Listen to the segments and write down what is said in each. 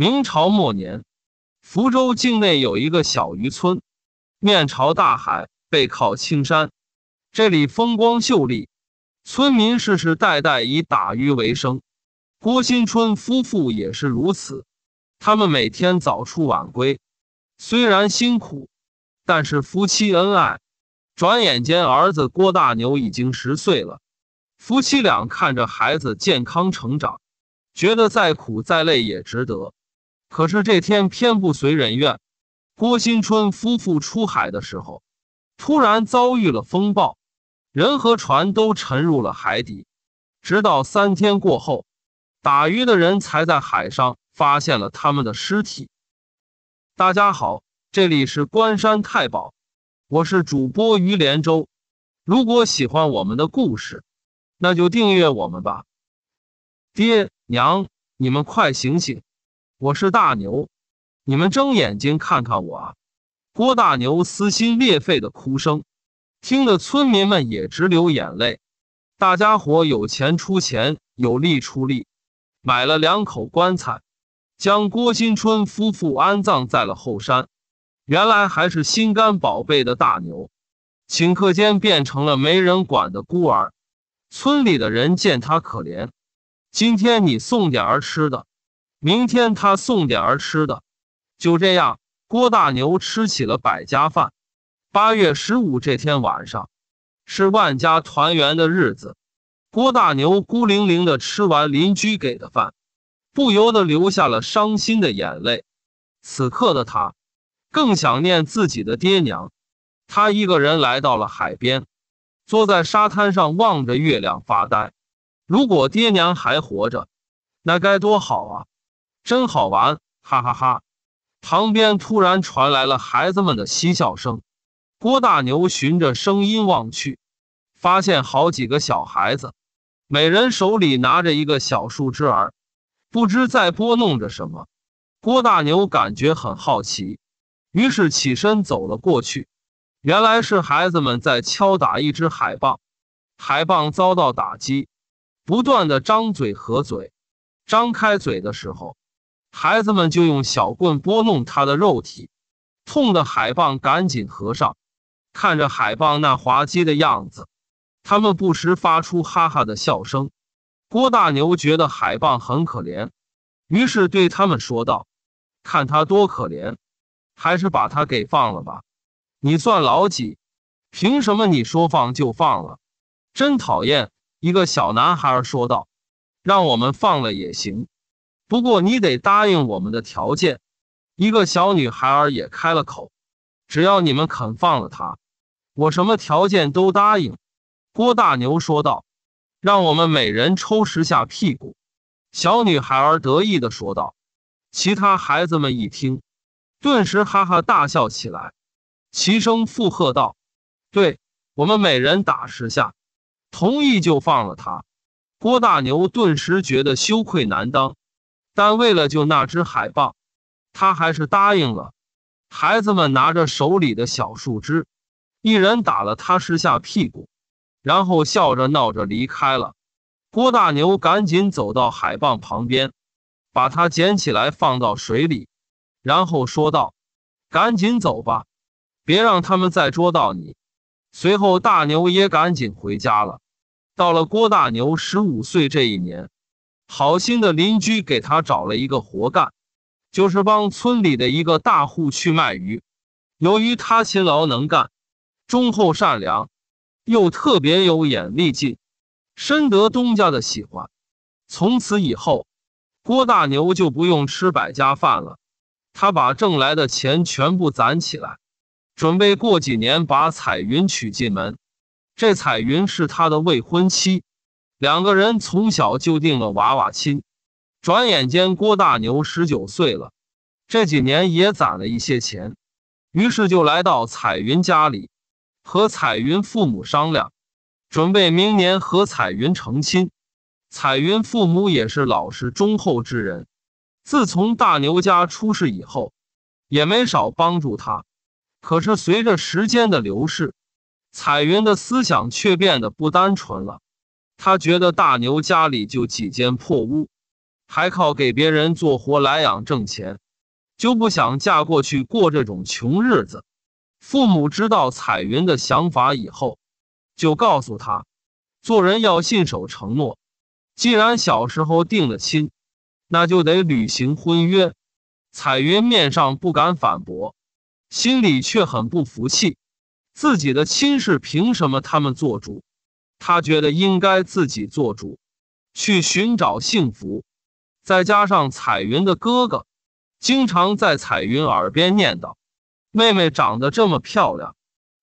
明朝末年，福州境内有一个小渔村，面朝大海，背靠青山，这里风光秀丽，村民世世代代以打鱼为生。郭新春夫妇也是如此，他们每天早出晚归，虽然辛苦，但是夫妻恩爱。转眼间，儿子郭大牛已经十岁了，夫妻俩看着孩子健康成长，觉得再苦再累也值得。可是这天偏不随人愿，郭新春夫妇出海的时候，突然遭遇了风暴，人和船都沉入了海底。直到三天过后，打鱼的人才在海上发现了他们的尸体。大家好，这里是关山太保，我是主播于连州。如果喜欢我们的故事，那就订阅我们吧。爹娘，你们快醒醒！我是大牛，你们睁眼睛看看我啊！郭大牛撕心裂肺的哭声，听得村民们也直流眼泪。大家伙有钱出钱，有力出力，买了两口棺材，将郭新春夫妇安葬在了后山。原来还是心肝宝贝的大牛，顷刻间变成了没人管的孤儿。村里的人见他可怜，今天你送点儿吃的。明天他送点儿吃的。就这样，郭大牛吃起了百家饭。八月十五这天晚上，是万家团圆的日子。郭大牛孤零零的吃完邻居给的饭，不由得流下了伤心的眼泪。此刻的他，更想念自己的爹娘。他一个人来到了海边，坐在沙滩上望着月亮发呆。如果爹娘还活着，那该多好啊！真好玩，哈哈哈！旁边突然传来了孩子们的嬉笑声。郭大牛循着声音望去，发现好几个小孩子，每人手里拿着一个小树枝儿，不知在拨弄着什么。郭大牛感觉很好奇，于是起身走了过去。原来是孩子们在敲打一只海蚌，海蚌遭到打击，不断的张嘴合嘴，张开嘴的时候。孩子们就用小棍拨弄他的肉体，痛的海蚌赶紧合上。看着海蚌那滑稽的样子，他们不时发出哈哈的笑声。郭大牛觉得海蚌很可怜，于是对他们说道：“看他多可怜，还是把他给放了吧。”“你算老几？凭什么你说放就放了？”“真讨厌！”一个小男孩说道，“让我们放了也行。”不过你得答应我们的条件。一个小女孩儿也开了口：“只要你们肯放了她，我什么条件都答应。”郭大牛说道：“让我们每人抽十下屁股。”小女孩儿得意的说道。其他孩子们一听，顿时哈哈大笑起来，齐声附和道：“对我们每人打十下，同意就放了他。”郭大牛顿时觉得羞愧难当。但为了救那只海豹，他还是答应了。孩子们拿着手里的小树枝，一人打了他十下屁股，然后笑着闹着离开了。郭大牛赶紧走到海蚌旁边，把它捡起来放到水里，然后说道：“赶紧走吧，别让他们再捉到你。”随后，大牛也赶紧回家了。到了郭大牛十五岁这一年。好心的邻居给他找了一个活干，就是帮村里的一个大户去卖鱼。由于他勤劳能干、忠厚善良，又特别有眼力劲，深得东家的喜欢。从此以后，郭大牛就不用吃百家饭了。他把挣来的钱全部攒起来，准备过几年把彩云娶进门。这彩云是他的未婚妻。两个人从小就定了娃娃亲，转眼间郭大牛十九岁了，这几年也攒了一些钱，于是就来到彩云家里，和彩云父母商量，准备明年和彩云成亲。彩云父母也是老实忠厚之人，自从大牛家出事以后，也没少帮助他。可是随着时间的流逝，彩云的思想却变得不单纯了。他觉得大牛家里就几间破屋，还靠给别人做活来养挣钱，就不想嫁过去过这种穷日子。父母知道彩云的想法以后，就告诉他，做人要信守承诺。既然小时候定了亲，那就得履行婚约。彩云面上不敢反驳，心里却很不服气，自己的亲事凭什么他们做主？他觉得应该自己做主，去寻找幸福。再加上彩云的哥哥，经常在彩云耳边念叨：“妹妹长得这么漂亮，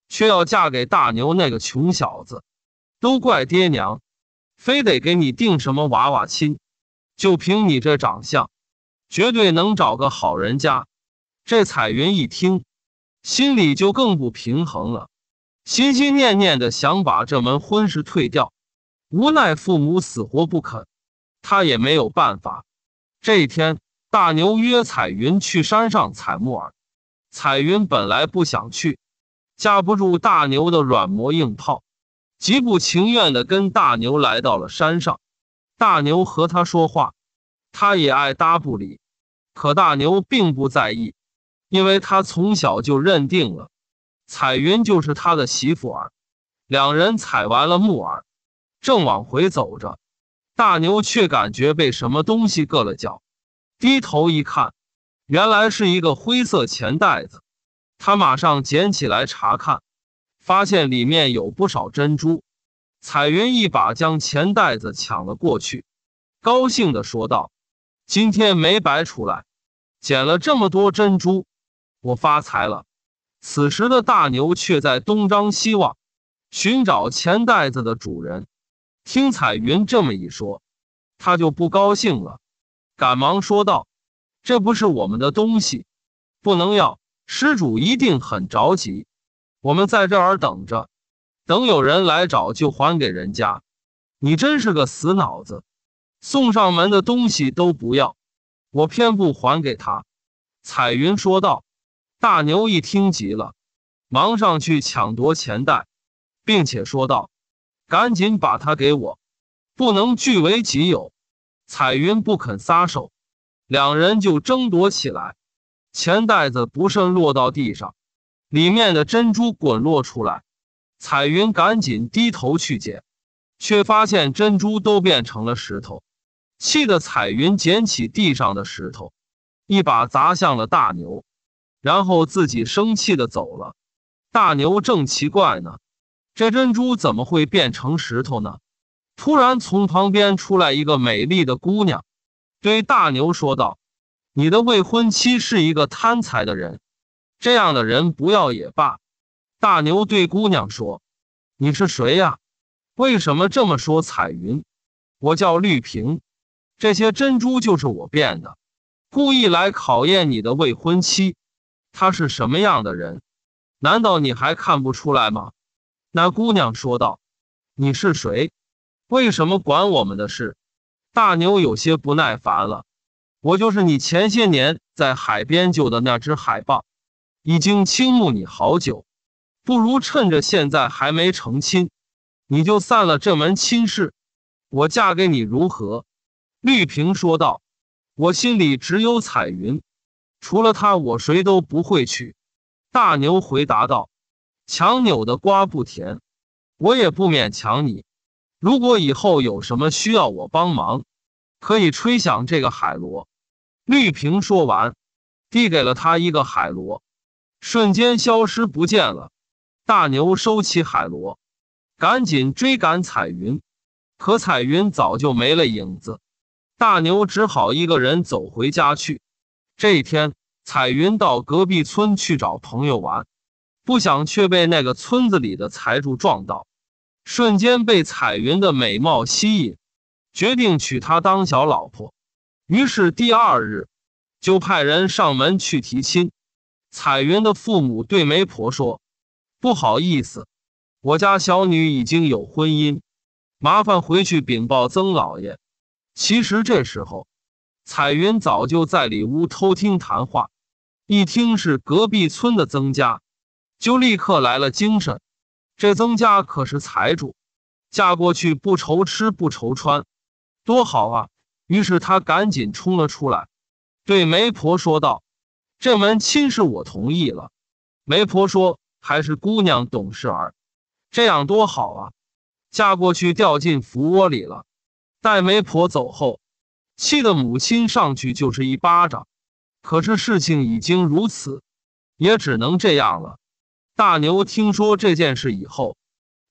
却要嫁给大牛那个穷小子，都怪爹娘，非得给你定什么娃娃亲。就凭你这长相，绝对能找个好人家。”这彩云一听，心里就更不平衡了。心心念念的想把这门婚事退掉，无奈父母死活不肯，他也没有办法。这一天，大牛约彩云去山上采木耳，彩云本来不想去，架不住大牛的软磨硬泡，极不情愿的跟大牛来到了山上。大牛和他说话，他也爱搭不理，可大牛并不在意，因为他从小就认定了。彩云就是他的媳妇儿，两人采完了木耳，正往回走着，大牛却感觉被什么东西硌了脚，低头一看，原来是一个灰色钱袋子，他马上捡起来查看，发现里面有不少珍珠。彩云一把将钱袋子抢了过去，高兴的说道：“今天没白出来，捡了这么多珍珠，我发财了。”此时的大牛却在东张西望，寻找钱袋子的主人。听彩云这么一说，他就不高兴了，赶忙说道：“这不是我们的东西，不能要。施主一定很着急，我们在这儿等着，等有人来找就还给人家。”“你真是个死脑子，送上门的东西都不要，我偏不还给他。”彩云说道。大牛一听急了，忙上去抢夺钱袋，并且说道：“赶紧把它给我，不能据为己有。”彩云不肯撒手，两人就争夺起来。钱袋子不慎落到地上，里面的珍珠滚落出来。彩云赶紧低头去捡，却发现珍珠都变成了石头，气得彩云捡起地上的石头，一把砸向了大牛。然后自己生气的走了。大牛正奇怪呢，这珍珠怎么会变成石头呢？突然从旁边出来一个美丽的姑娘，对大牛说道：“你的未婚妻是一个贪财的人，这样的人不要也罢。”大牛对姑娘说：“你是谁呀？为什么这么说？”彩云：“我叫绿萍，这些珍珠就是我变的，故意来考验你的未婚妻。”他是什么样的人？难道你还看不出来吗？那姑娘说道：“你是谁？为什么管我们的事？”大牛有些不耐烦了：“我就是你前些年在海边救的那只海豹，已经倾慕你好久。不如趁着现在还没成亲，你就散了这门亲事，我嫁给你如何？”绿萍说道：“我心里只有彩云。”除了他，我谁都不会去。”大牛回答道，“强扭的瓜不甜，我也不勉强你。如果以后有什么需要我帮忙，可以吹响这个海螺。”绿萍说完，递给了他一个海螺，瞬间消失不见了。大牛收起海螺，赶紧追赶彩云，可彩云早就没了影子。大牛只好一个人走回家去。这一天，彩云到隔壁村去找朋友玩，不想却被那个村子里的财主撞到，瞬间被彩云的美貌吸引，决定娶她当小老婆。于是第二日就派人上门去提亲。彩云的父母对媒婆说：“不好意思，我家小女已经有婚姻，麻烦回去禀报曾老爷。”其实这时候。彩云早就在里屋偷听谈话，一听是隔壁村的曾家，就立刻来了精神。这曾家可是财主，嫁过去不愁吃不愁穿，多好啊！于是她赶紧冲了出来，对媒婆说道：“这门亲事我同意了。”媒婆说：“还是姑娘懂事儿，这样多好啊！嫁过去掉进福窝里了。”待媒婆走后。气得母亲上去就是一巴掌，可是事情已经如此，也只能这样了。大牛听说这件事以后，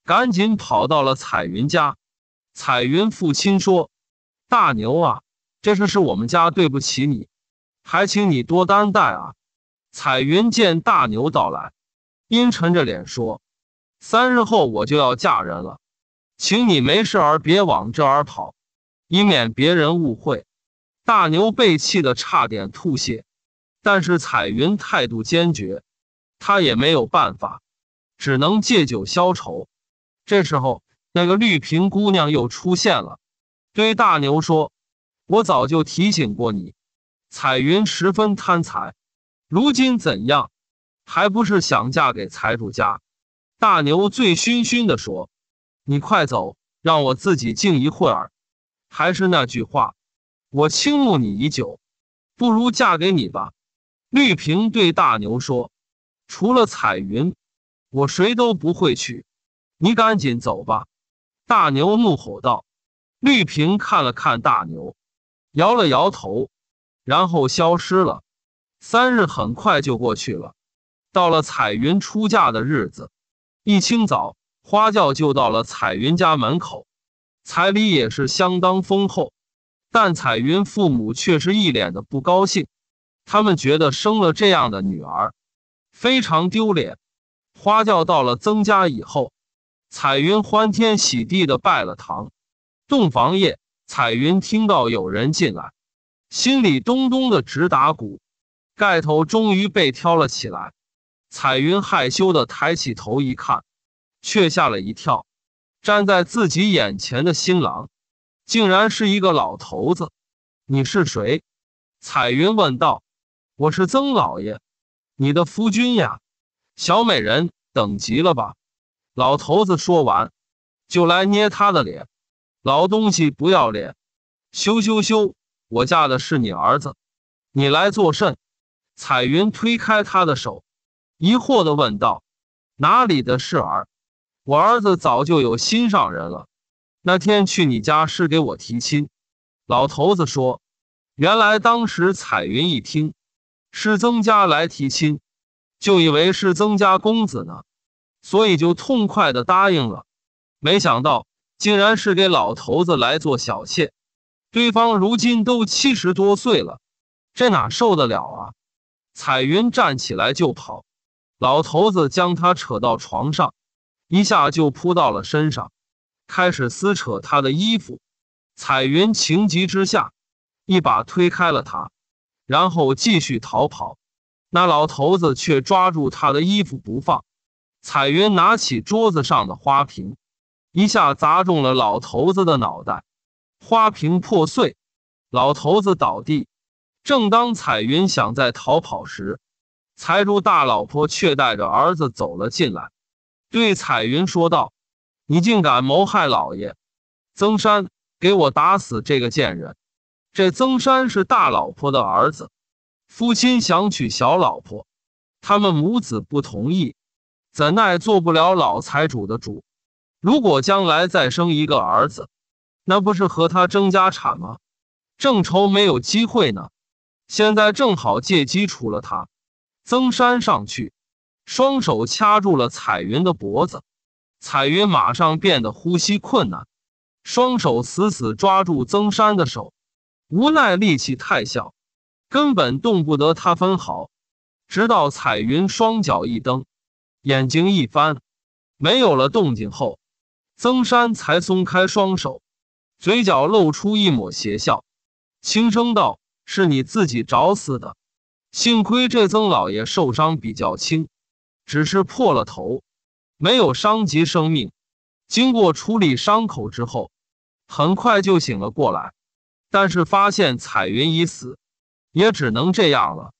赶紧跑到了彩云家。彩云父亲说：“大牛啊，这事是我们家对不起你，还请你多担待啊。”彩云见大牛到来，阴沉着脸说：“三日后我就要嫁人了，请你没事儿别往这儿跑。”以免别人误会，大牛被气的差点吐血，但是彩云态度坚决，他也没有办法，只能借酒消愁。这时候，那个绿萍姑娘又出现了，对大牛说：“我早就提醒过你，彩云十分贪财，如今怎样，还不是想嫁给财主家？”大牛醉醺醺的说：“你快走，让我自己静一会儿。”还是那句话，我倾慕你已久，不如嫁给你吧。绿萍对大牛说：“除了彩云，我谁都不会娶。你赶紧走吧！”大牛怒吼道。绿萍看了看大牛，摇了摇头，然后消失了。三日很快就过去了，到了彩云出嫁的日子。一清早，花轿就到了彩云家门口。彩礼也是相当丰厚，但彩云父母却是一脸的不高兴，他们觉得生了这样的女儿非常丢脸。花轿到了曾家以后，彩云欢天喜地的拜了堂。洞房夜，彩云听到有人进来，心里咚咚的直打鼓。盖头终于被挑了起来，彩云害羞的抬起头一看，却吓了一跳。站在自己眼前的新郎，竟然是一个老头子。你是谁？彩云问道。我是曾老爷，你的夫君呀。小美人等急了吧？老头子说完，就来捏他的脸。老东西不要脸！羞羞羞！我嫁的是你儿子，你来作甚？彩云推开他的手，疑惑的问道：哪里的事儿？我儿子早就有心上人了。那天去你家是给我提亲，老头子说，原来当时彩云一听是曾家来提亲，就以为是曾家公子呢，所以就痛快的答应了。没想到竟然是给老头子来做小妾，对方如今都七十多岁了，这哪受得了啊？彩云站起来就跑，老头子将她扯到床上。一下就扑到了身上，开始撕扯他的衣服。彩云情急之下，一把推开了他，然后继续逃跑。那老头子却抓住他的衣服不放。彩云拿起桌子上的花瓶，一下砸中了老头子的脑袋，花瓶破碎，老头子倒地。正当彩云想再逃跑时，财主大老婆却带着儿子走了进来。对彩云说道：“你竟敢谋害老爷！曾山，给我打死这个贱人！这曾山是大老婆的儿子，父亲想娶小老婆，他们母子不同意，怎奈做不了老财主的主。如果将来再生一个儿子，那不是和他争家产吗？正愁没有机会呢，现在正好借机除了他。曾山上去。”双手掐住了彩云的脖子，彩云马上变得呼吸困难，双手死死抓住曾山的手，无奈力气太小，根本动不得他分毫。直到彩云双脚一蹬，眼睛一翻，没有了动静后，曾山才松开双手，嘴角露出一抹邪笑，轻声道：“是你自己找死的，幸亏这曾老爷受伤比较轻。”只是破了头，没有伤及生命。经过处理伤口之后，很快就醒了过来。但是发现彩云已死，也只能这样了。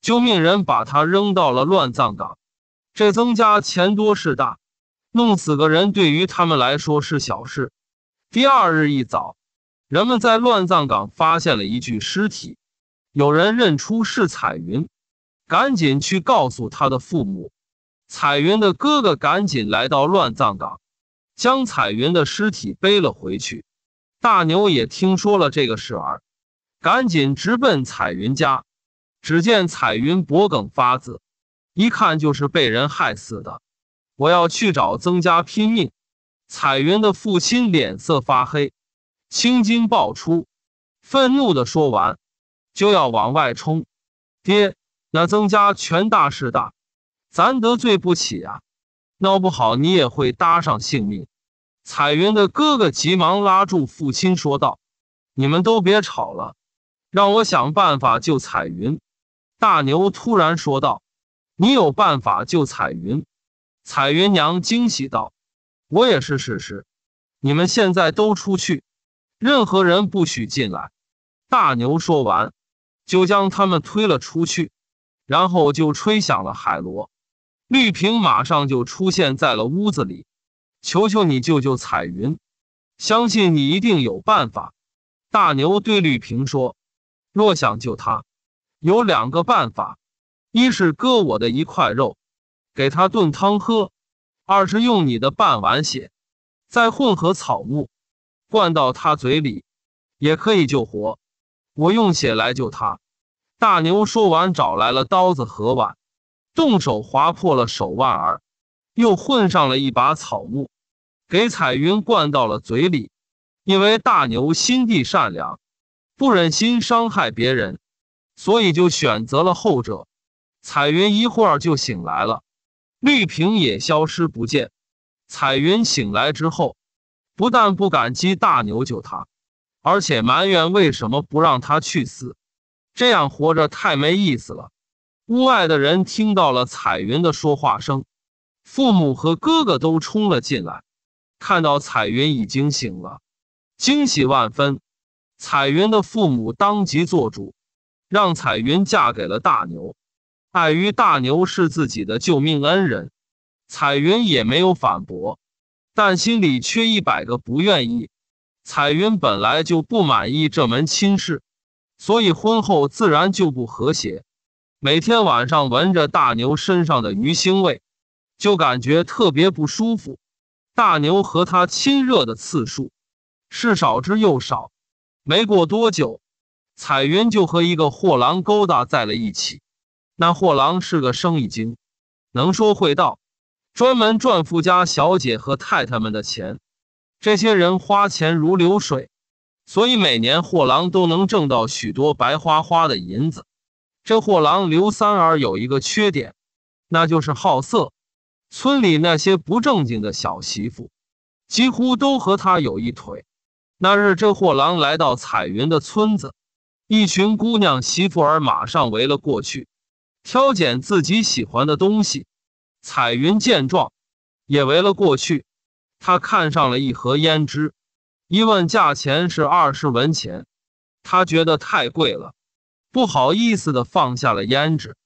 就命人把她扔到了乱葬岗。这曾家钱多势大，弄死个人对于他们来说是小事。第二日一早，人们在乱葬岗发现了一具尸体，有人认出是彩云，赶紧去告诉他的父母。彩云的哥哥赶紧来到乱葬岗，将彩云的尸体背了回去。大牛也听说了这个事儿，赶紧直奔彩云家。只见彩云脖梗发紫，一看就是被人害死的。我要去找曾家拼命！彩云的父亲脸色发黑，青筋爆出，愤怒的说完，就要往外冲。爹，那曾家权大势大。咱得罪不起啊，闹不好你也会搭上性命。彩云的哥哥急忙拉住父亲说道：“你们都别吵了，让我想办法救彩云。”大牛突然说道：“你有办法救彩云？”彩云娘惊喜道：“我也是事实。”你们现在都出去，任何人不许进来。大牛说完，就将他们推了出去，然后就吹响了海螺。绿萍马上就出现在了屋子里，求求你救救彩云！相信你一定有办法。大牛对绿萍说：“若想救他，有两个办法：一是割我的一块肉，给他炖汤喝；二是用你的半碗血，再混合草木，灌到他嘴里，也可以救活。我用血来救他。”大牛说完，找来了刀子和碗。动手划破了手腕儿，又混上了一把草木，给彩云灌到了嘴里。因为大牛心地善良，不忍心伤害别人，所以就选择了后者。彩云一会儿就醒来了，绿萍也消失不见。彩云醒来之后，不但不感激大牛救她，而且埋怨为什么不让她去死，这样活着太没意思了。屋外的人听到了彩云的说话声，父母和哥哥都冲了进来，看到彩云已经醒了，惊喜万分。彩云的父母当即做主，让彩云嫁给了大牛，碍于大牛是自己的救命恩人，彩云也没有反驳，但心里却一百个不愿意。彩云本来就不满意这门亲事，所以婚后自然就不和谐。每天晚上闻着大牛身上的鱼腥味，就感觉特别不舒服。大牛和他亲热的次数是少之又少。没过多久，彩云就和一个货郎勾搭在了一起。那货郎是个生意精，能说会道，专门赚富家小姐和太太们的钱。这些人花钱如流水，所以每年货郎都能挣到许多白花花的银子。这货郎刘三儿有一个缺点，那就是好色。村里那些不正经的小媳妇，几乎都和他有一腿。那日，这货郎来到彩云的村子，一群姑娘媳妇儿马上围了过去，挑拣自己喜欢的东西。彩云见状，也围了过去。她看上了一盒胭脂，一问价钱是二十文钱，她觉得太贵了。不好意思的放下了胭脂，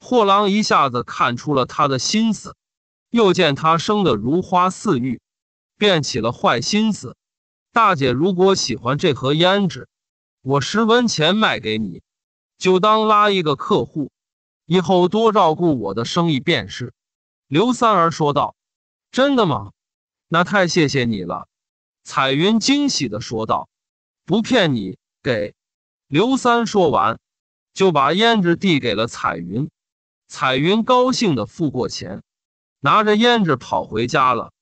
货郎一下子看出了他的心思，又见他生得如花似玉，便起了坏心思。大姐如果喜欢这盒胭脂，我十文钱卖给你，就当拉一个客户，以后多照顾我的生意便是。刘三儿说道：“真的吗？那太谢谢你了。”彩云惊喜地说道：“不骗你，给刘三。”说完。就把胭脂递给了彩云，彩云高兴的付过钱，拿着胭脂跑回家了。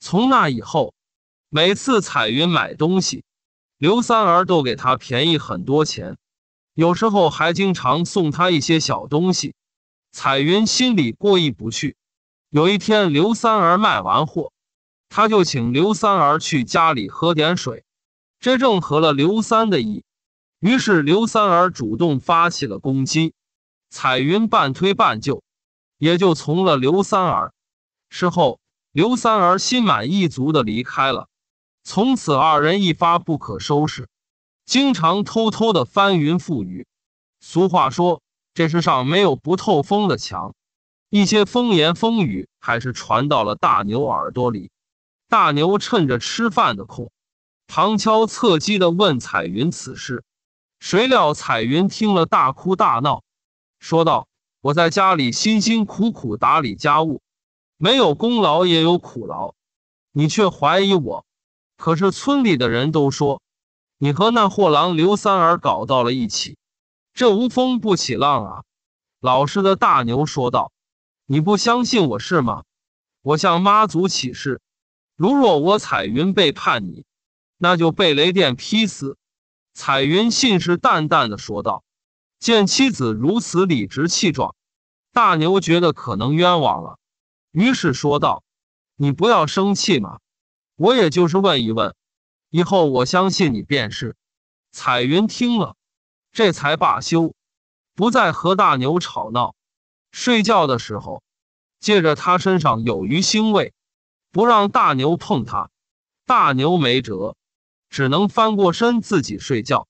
从那以后，每次彩云买东西，刘三儿都给她便宜很多钱，有时候还经常送她一些小东西。彩云心里过意不去。有一天，刘三儿卖完货，他就请刘三儿去家里喝点水，这正合了刘三的意。于是刘三儿主动发起了攻击，彩云半推半就，也就从了刘三儿。事后，刘三儿心满意足的离开了。从此，二人一发不可收拾，经常偷偷的翻云覆雨。俗话说：“这世上没有不透风的墙。”一些风言风语还是传到了大牛耳朵里。大牛趁着吃饭的空，旁敲侧击的问彩云此事。谁料彩云听了，大哭大闹，说道：“我在家里辛辛苦苦打理家务，没有功劳也有苦劳，你却怀疑我。可是村里的人都说，你和那货郎刘三儿搞到了一起。这无风不起浪啊！”老实的大牛说道：“你不相信我是吗？我向妈祖起誓，如若我彩云背叛你，那就被雷电劈死。”彩云信誓旦旦的说道：“见妻子如此理直气壮，大牛觉得可能冤枉了，于是说道：‘你不要生气嘛，我也就是问一问，以后我相信你便是。’彩云听了，这才罢休，不再和大牛吵闹。睡觉的时候，借着他身上有鱼腥味，不让大牛碰他。大牛没辙。”只能翻过身自己睡觉。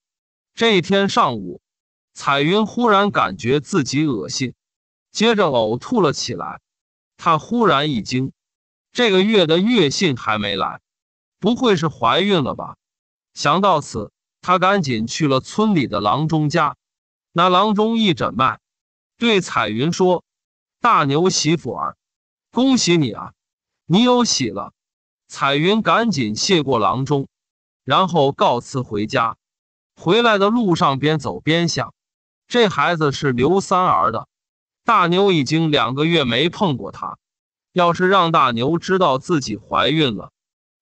这一天上午，彩云忽然感觉自己恶心，接着呕吐了起来。她忽然一惊，这个月的月信还没来，不会是怀孕了吧？想到此，她赶紧去了村里的郎中家。那郎中一诊脉，对彩云说：“大牛媳妇儿，恭喜你啊，你有喜了。”彩云赶紧谢过郎中。然后告辞回家，回来的路上边走边想，这孩子是刘三儿的，大牛已经两个月没碰过他。要是让大牛知道自己怀孕了，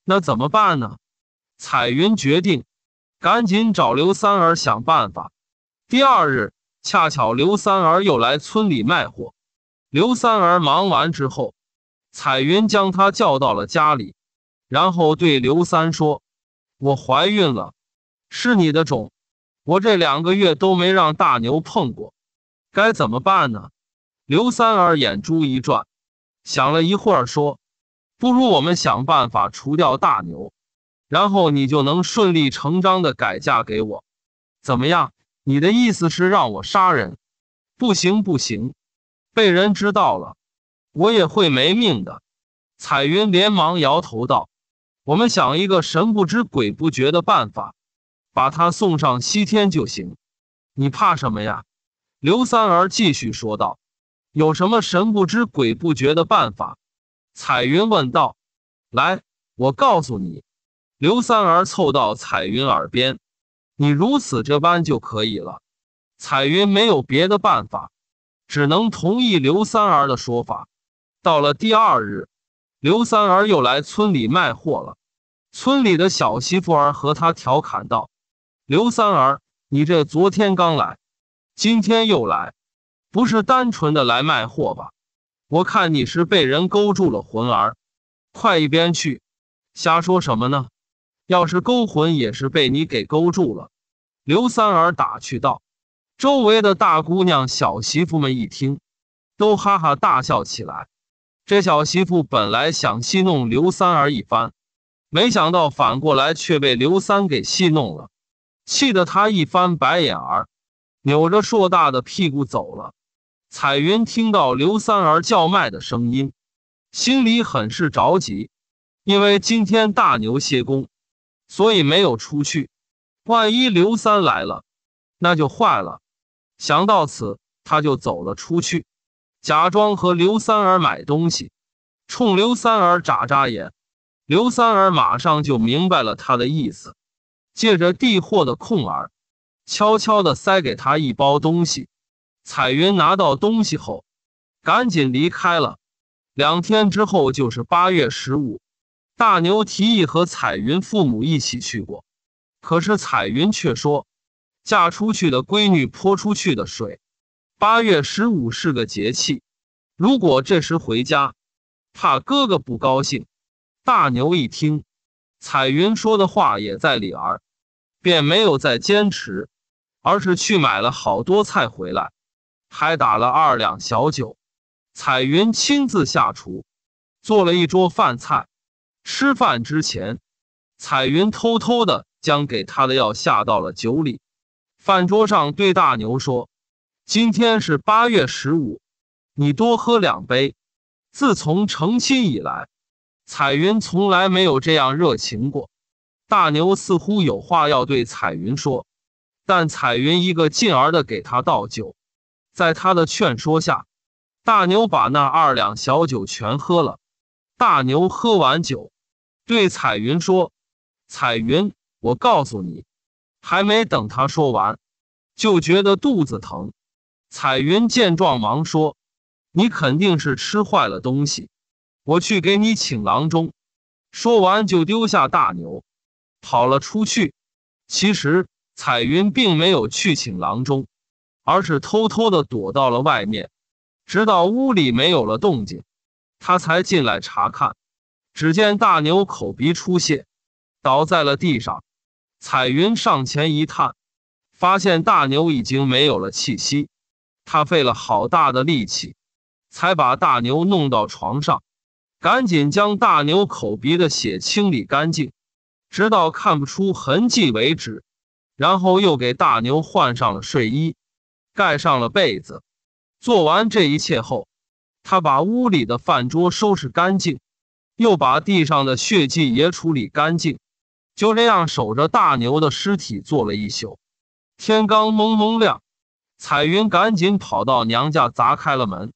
那怎么办呢？彩云决定赶紧找刘三儿想办法。第二日，恰巧刘三儿又来村里卖货，刘三儿忙完之后，彩云将他叫到了家里，然后对刘三说。我怀孕了，是你的种，我这两个月都没让大牛碰过，该怎么办呢？刘三儿眼珠一转，想了一会儿说：“不如我们想办法除掉大牛，然后你就能顺理成章的改嫁给我，怎么样？你的意思是让我杀人？不行不行，被人知道了，我也会没命的。”彩云连忙摇头道。我们想一个神不知鬼不觉的办法，把他送上西天就行。你怕什么呀？刘三儿继续说道。有什么神不知鬼不觉的办法？彩云问道。来，我告诉你。刘三儿凑到彩云耳边：“你如此这般就可以了。”彩云没有别的办法，只能同意刘三儿的说法。到了第二日。刘三儿又来村里卖货了，村里的小媳妇儿和他调侃道：“刘三儿，你这昨天刚来，今天又来，不是单纯的来卖货吧？我看你是被人勾住了魂儿，快一边去，瞎说什么呢？要是勾魂，也是被你给勾住了。”刘三儿打趣道。周围的大姑娘、小媳妇们一听，都哈哈大笑起来。这小媳妇本来想戏弄刘三儿一番，没想到反过来却被刘三给戏弄了，气得他一翻白眼儿，扭着硕大的屁股走了。彩云听到刘三儿叫卖的声音，心里很是着急，因为今天大牛歇工，所以没有出去。万一刘三来了，那就坏了。想到此，他就走了出去。假装和刘三儿买东西，冲刘三儿眨眨眼，刘三儿马上就明白了他的意思，借着递货的空儿，悄悄地塞给他一包东西。彩云拿到东西后，赶紧离开了。两天之后就是八月十五，大牛提议和彩云父母一起去过，可是彩云却说：“嫁出去的闺女泼出去的水。”八月十五是个节气，如果这时回家，怕哥哥不高兴。大牛一听彩云说的话也在理儿，便没有再坚持，而是去买了好多菜回来，还打了二两小酒。彩云亲自下厨，做了一桌饭菜。吃饭之前，彩云偷偷的将给他的药下到了酒里。饭桌上，对大牛说。今天是八月十五，你多喝两杯。自从成亲以来，彩云从来没有这样热情过。大牛似乎有话要对彩云说，但彩云一个劲儿的给他倒酒。在他的劝说下，大牛把那二两小酒全喝了。大牛喝完酒，对彩云说：“彩云，我告诉你。”还没等他说完，就觉得肚子疼。彩云见状，忙说：“你肯定是吃坏了东西，我去给你请郎中。”说完就丢下大牛，跑了出去。其实彩云并没有去请郎中，而是偷偷的躲到了外面。直到屋里没有了动静，他才进来查看。只见大牛口鼻出血，倒在了地上。彩云上前一探，发现大牛已经没有了气息。他费了好大的力气，才把大牛弄到床上，赶紧将大牛口鼻的血清理干净，直到看不出痕迹为止。然后又给大牛换上了睡衣，盖上了被子。做完这一切后，他把屋里的饭桌收拾干净，又把地上的血迹也处理干净。就这样守着大牛的尸体坐了一宿。天刚蒙蒙亮。彩云赶紧跑到娘家，砸开了门。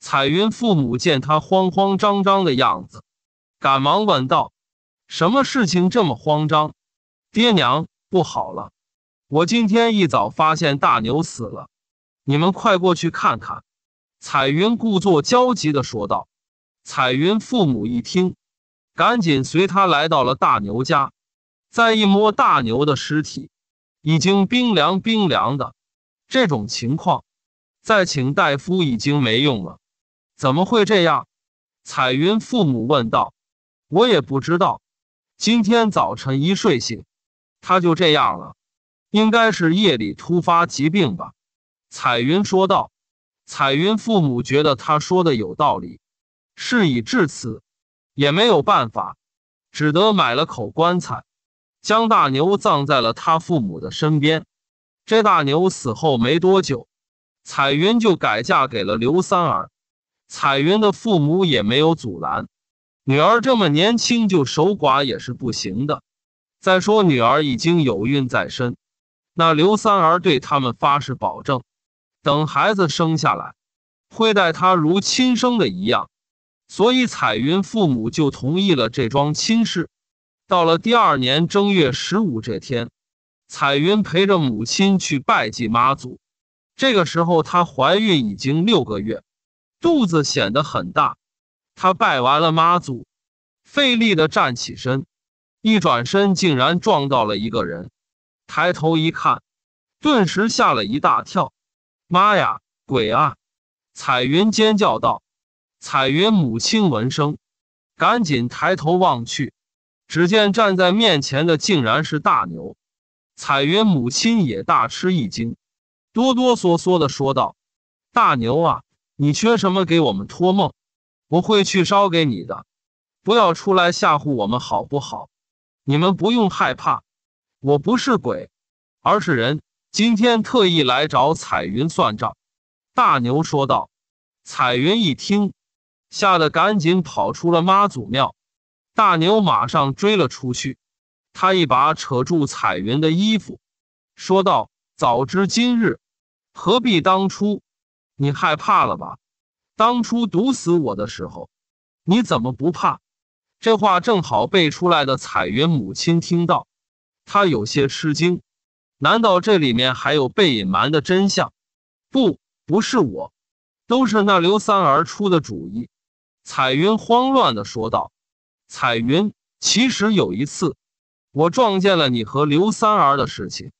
彩云父母见她慌慌张张的样子，赶忙问道：“什么事情这么慌张？”“爹娘不好了，我今天一早发现大牛死了，你们快过去看看。”彩云故作焦急的说道。彩云父母一听，赶紧随他来到了大牛家。再一摸大牛的尸体，已经冰凉冰凉的。这种情况，再请大夫已经没用了。怎么会这样？彩云父母问道。我也不知道。今天早晨一睡醒，他就这样了。应该是夜里突发疾病吧？彩云说道。彩云父母觉得他说的有道理。事已至此，也没有办法，只得买了口棺材，将大牛葬在了他父母的身边。这大牛死后没多久，彩云就改嫁给了刘三儿。彩云的父母也没有阻拦，女儿这么年轻就守寡也是不行的。再说女儿已经有孕在身，那刘三儿对他们发誓保证，等孩子生下来，会待他如亲生的一样。所以彩云父母就同意了这桩亲事。到了第二年正月十五这天。彩云陪着母亲去拜祭妈祖，这个时候她怀孕已经六个月，肚子显得很大。她拜完了妈祖，费力的站起身，一转身竟然撞到了一个人。抬头一看，顿时吓了一大跳：“妈呀，鬼啊！”彩云尖叫道。彩云母亲闻声，赶紧抬头望去，只见站在面前的竟然是大牛。彩云母亲也大吃一惊，哆哆嗦嗦的说道：“大牛啊，你缺什么给我们托梦？我会去烧给你的，不要出来吓唬我们好不好？你们不用害怕，我不是鬼，而是人，今天特意来找彩云算账。”大牛说道。彩云一听，吓得赶紧跑出了妈祖庙，大牛马上追了出去。他一把扯住彩云的衣服，说道：“早知今日，何必当初？你害怕了吧？当初毒死我的时候，你怎么不怕？”这话正好被出来的彩云母亲听到，他有些吃惊：“难道这里面还有被隐瞒的真相？”“不，不是我，都是那刘三儿出的主意。”彩云慌乱的说道：“彩云，其实有一次。”我撞见了你和刘三儿的事情，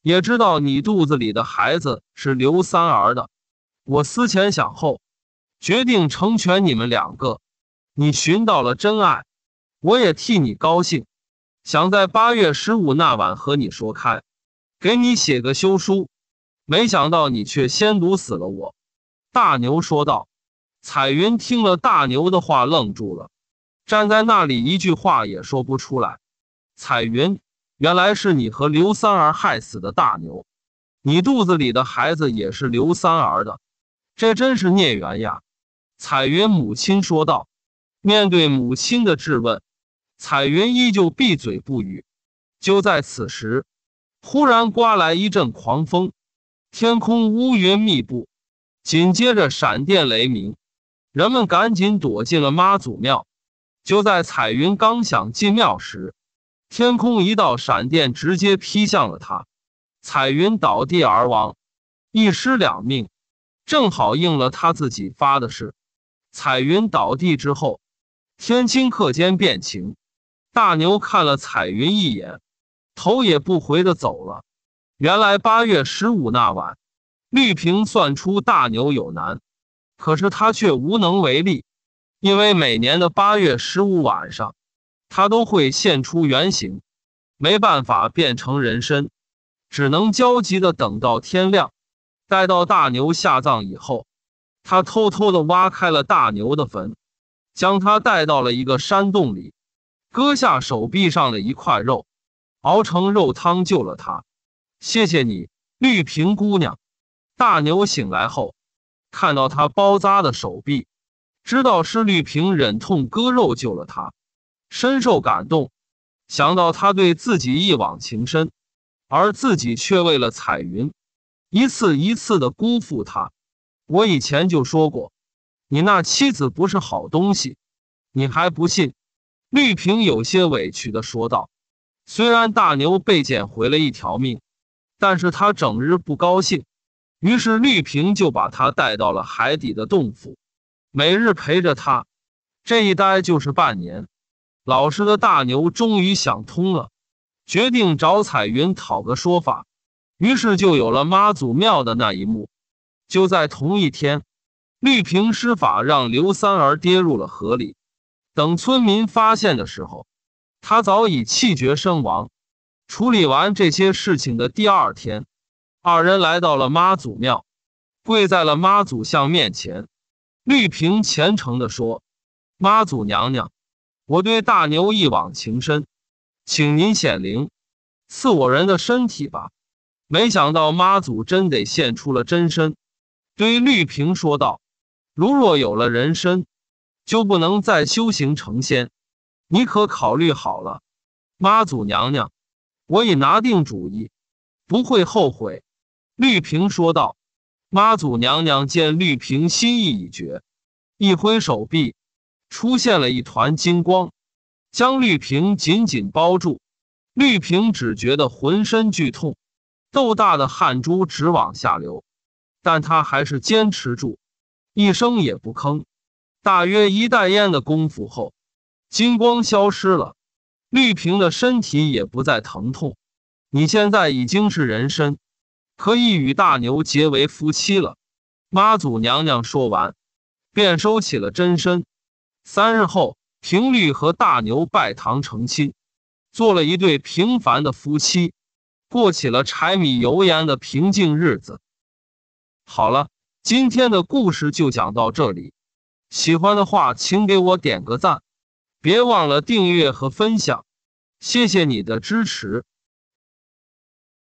也知道你肚子里的孩子是刘三儿的。我思前想后，决定成全你们两个。你寻到了真爱，我也替你高兴。想在八月十五那晚和你说开，给你写个休书。没想到你却先毒死了我。”大牛说道。彩云听了大牛的话，愣住了，站在那里一句话也说不出来。彩云，原来是你和刘三儿害死的大牛，你肚子里的孩子也是刘三儿的，这真是孽缘呀！彩云母亲说道。面对母亲的质问，彩云依旧闭嘴不语。就在此时，忽然刮来一阵狂风，天空乌云密布，紧接着闪电雷鸣，人们赶紧躲进了妈祖庙。就在彩云刚想进庙时，天空一道闪电直接劈向了他，彩云倒地而亡，一尸两命，正好应了他自己发的誓。彩云倒地之后，天顷刻间变晴。大牛看了彩云一眼，头也不回的走了。原来八月十五那晚，绿萍算出大牛有难，可是他却无能为力，因为每年的八月十五晚上。他都会现出原形，没办法变成人身，只能焦急的等到天亮。待到大牛下葬以后，他偷偷的挖开了大牛的坟，将他带到了一个山洞里，割下手臂上的一块肉，熬成肉汤救了他。谢谢你，绿萍姑娘。大牛醒来后，看到他包扎的手臂，知道是绿萍忍痛割肉救了他。深受感动，想到他对自己一往情深，而自己却为了彩云一次一次的辜负他。我以前就说过，你那妻子不是好东西，你还不信？绿萍有些委屈的说道。虽然大牛被捡回了一条命，但是他整日不高兴，于是绿萍就把他带到了海底的洞府，每日陪着他，这一待就是半年。老实的大牛终于想通了，决定找彩云讨个说法，于是就有了妈祖庙的那一幕。就在同一天，绿萍施法让刘三儿跌入了河里。等村民发现的时候，他早已气绝身亡。处理完这些事情的第二天，二人来到了妈祖庙，跪在了妈祖像面前。绿萍虔诚的说：“妈祖娘娘。”我对大牛一往情深，请您显灵，赐我人的身体吧。没想到妈祖真得献出了真身，对绿萍说道：“如若有了人身，就不能再修行成仙。你可考虑好了，妈祖娘娘，我已拿定主意，不会后悔。”绿萍说道：“妈祖娘娘见绿萍心意已决，一挥手臂。”出现了一团金光，将绿萍紧紧包住。绿萍只觉得浑身剧痛，豆大的汗珠直往下流，但她还是坚持住，一声也不吭。大约一袋烟的功夫后，金光消失了，绿萍的身体也不再疼痛。你现在已经是人身，可以与大牛结为夫妻了。妈祖娘娘说完，便收起了真身。三日后，平绿和大牛拜堂成亲，做了一对平凡的夫妻，过起了柴米油盐的平静日子。好了，今天的故事就讲到这里。喜欢的话，请给我点个赞，别忘了订阅和分享，谢谢你的支持。